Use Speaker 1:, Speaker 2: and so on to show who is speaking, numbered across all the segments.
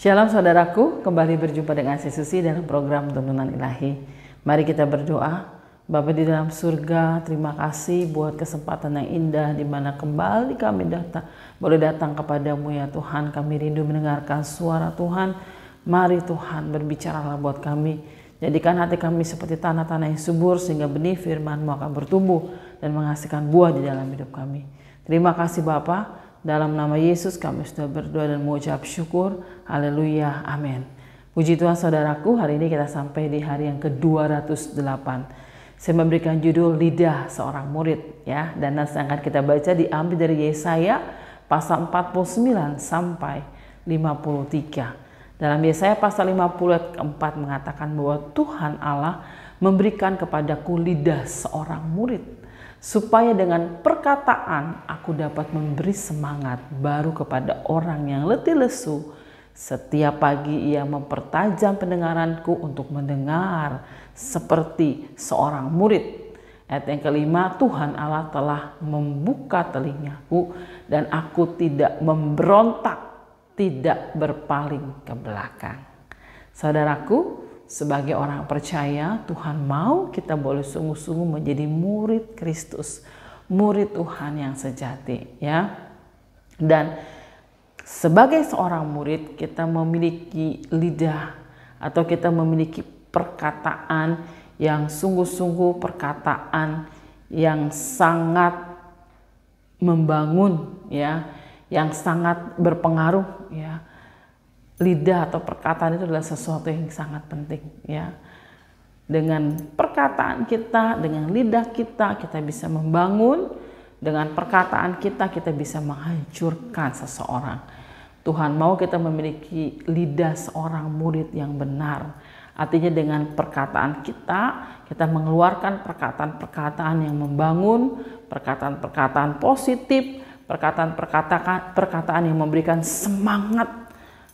Speaker 1: Shalom saudaraku, kembali berjumpa dengan saya Susi dalam program Tuntunan Ilahi. Mari kita berdoa. Bapa di dalam surga, terima kasih buat kesempatan yang indah di mana kembali kami datang, boleh datang kepadamu ya Tuhan. Kami rindu mendengarkan suara Tuhan. Mari Tuhan berbicaralah buat kami. Jadikan hati kami seperti tanah-tanah yang subur sehingga benih firman-Mu akan bertumbuh dan menghasilkan buah di dalam hidup kami. Terima kasih Bapak. Dalam nama Yesus kami sudah berdoa dan mengucap syukur. Haleluya. Amin. Puji Tuhan saudaraku, hari ini kita sampai di hari yang ke-208. Saya memberikan judul Lidah Seorang Murid ya. Dan nanti akan kita baca diambil dari Yesaya pasal 49 sampai 53. Dalam Yesaya pasal 54 puluh empat mengatakan bahwa Tuhan Allah memberikan kepadaku lidah seorang murid supaya dengan perkataan aku dapat memberi semangat baru kepada orang yang letih lesu. Setiap pagi ia mempertajam pendengaranku untuk mendengar seperti seorang murid. Ayat yang kelima, Tuhan Allah telah membuka telingaku dan aku tidak memberontak, tidak berpaling ke belakang. Saudaraku, sebagai orang percaya, Tuhan mau kita boleh sungguh-sungguh menjadi murid Kristus, murid Tuhan yang sejati, ya. Dan sebagai seorang murid, kita memiliki lidah atau kita memiliki perkataan yang sungguh-sungguh perkataan yang sangat membangun ya, yang sangat berpengaruh ya lidah atau perkataan itu adalah sesuatu yang sangat penting ya. Dengan perkataan kita, dengan lidah kita, kita bisa membangun. Dengan perkataan kita, kita bisa menghancurkan seseorang. Tuhan mau kita memiliki lidah seorang murid yang benar. Artinya dengan perkataan kita, kita mengeluarkan perkataan-perkataan yang membangun, perkataan-perkataan positif, perkataan-perkataan perkataan yang memberikan semangat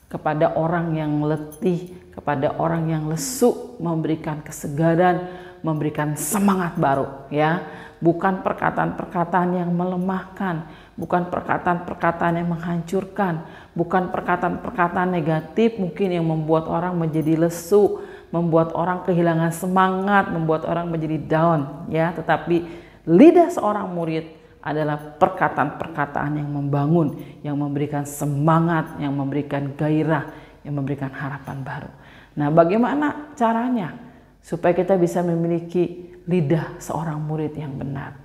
Speaker 1: kepada orang yang letih, kepada orang yang lesu, memberikan kesegaran, memberikan semangat baru ya. Bukan perkataan-perkataan yang melemahkan, bukan perkataan-perkataan yang menghancurkan, bukan perkataan-perkataan negatif mungkin yang membuat orang menjadi lesu, membuat orang kehilangan semangat, membuat orang menjadi down ya, tetapi lidah seorang murid adalah perkataan-perkataan yang membangun, yang memberikan semangat, yang memberikan gairah, yang memberikan harapan baru. Nah, bagaimana caranya supaya kita bisa memiliki lidah seorang murid yang benar?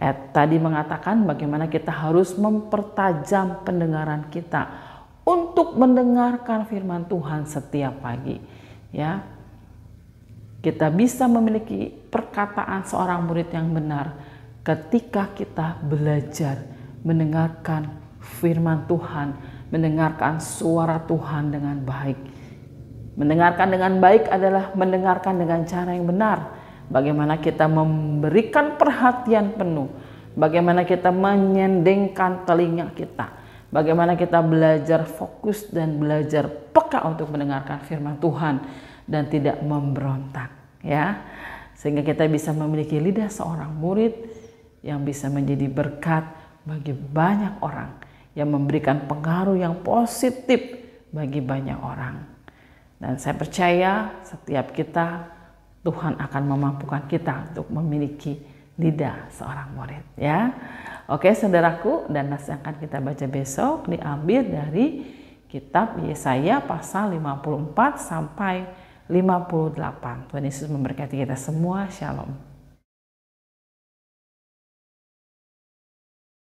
Speaker 1: Ed tadi mengatakan bagaimana kita harus mempertajam pendengaran kita untuk mendengarkan firman Tuhan setiap pagi. Ya, kita bisa memiliki perkataan seorang murid yang benar ketika kita belajar mendengarkan firman Tuhan, mendengarkan suara Tuhan dengan baik. Mendengarkan dengan baik adalah mendengarkan dengan cara yang benar. Bagaimana kita memberikan perhatian penuh, bagaimana kita menyendengkan telinga kita, bagaimana kita belajar fokus dan belajar peka untuk mendengarkan firman Tuhan dan tidak memberontak, ya. Sehingga kita bisa memiliki lidah seorang murid yang bisa menjadi berkat bagi banyak orang, yang memberikan pengaruh yang positif bagi banyak orang. Dan saya percaya setiap kita Tuhan akan memampukan kita untuk memiliki lidah seorang murid ya. Oke saudaraku dan nasi yang akan kita baca besok diambil dari kitab Yesaya pasal 54 sampai 58. Tuhan Yesus memberkati kita semua. Shalom.